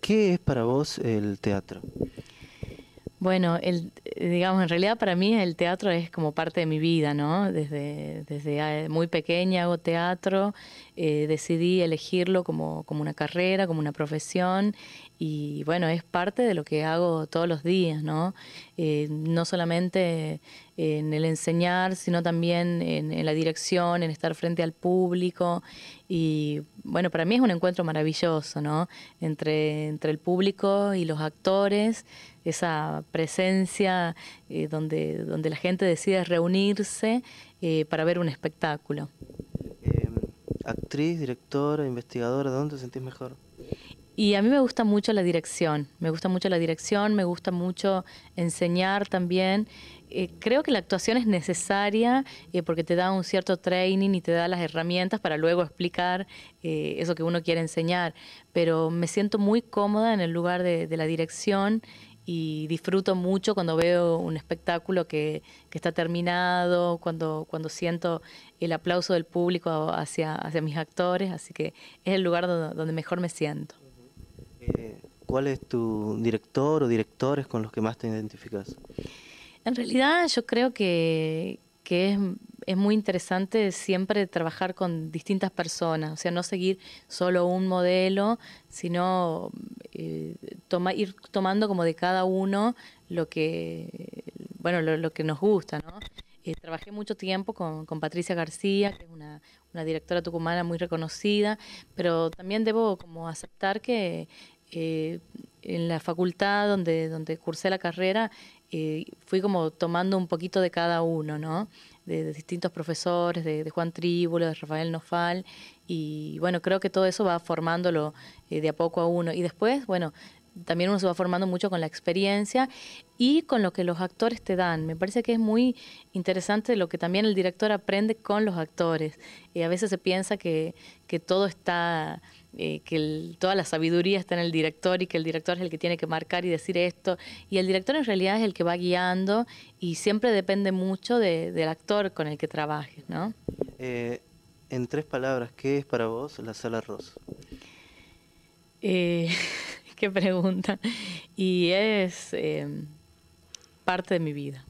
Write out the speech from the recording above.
¿qué es para vos el teatro? Bueno, digamos, en realidad para mí el teatro es como parte de mi vida, ¿no? Desde, desde ah, muy pequeña hago teatro, eh, decidí elegirlo como, como una carrera, como una profesión y bueno, es parte de lo que hago todos los días, ¿no? Eh, no solamente en el enseñar, sino también en, en, la dirección, en estar frente al público y bueno, para mí es un encuentro maravilloso, ¿no? Entre, entre el público y los actores, esa presencia eh, donde, donde la gente decide reunirse eh, para ver un espectáculo. Em, actriz, directora, investigadora, ¿dónde te sentís mejor? Y a mí me gusta mucho la dirección, me gusta mucho la dirección, me gusta mucho enseñar también. Eh, creo que la actuación es necesaria eh, porque te da un cierto training y te da las herramientas para luego explicar eh, eso que uno quiere enseñar. Pero me siento muy cómoda en el lugar de, la dirección y disfruto mucho cuando veo un espectáculo que, está terminado, cuando, cuando siento el aplauso del público hacia, hacia mis actores, así que es el lugar donde mejor me siento. ¿Cuál es tu director o directores con los que más te identificas? En realidad yo creo que, es, muy interesante siempre trabajar con distintas personas, o sea, no seguir solo un modelo, sino eh, ir tomando como de cada uno lo que, bueno, lo, que nos gusta, eh, trabajé mucho tiempo con, Patricia García, que es una, una, directora tucumana muy reconocida, pero también debo como aceptar que eh, en la facultad donde, donde cursé la carrera, eh, fui como tomando un poquito de cada uno, ¿no? De, distintos profesores, de, Juan Tríbulo, de Rafael Nofal, y bueno, creo que todo eso va formándolo eh, de a poco a uno. Y después, bueno, también uno se va formando mucho con la experiencia y con lo que los actores te dan. Me parece que es muy interesante lo que también el director aprende con los actores. a veces se piensa que, que todo está eh, que toda la sabiduría está en el director y que el director es el que tiene que marcar y decir esto. Y el director en realidad es el que va guiando y siempre depende mucho del actor con el que trabajes, ¿no? Eh, en tres palabras, ¿qué es para vos la sala rosa? Eh, qué pregunta. Y es parte de mi vida.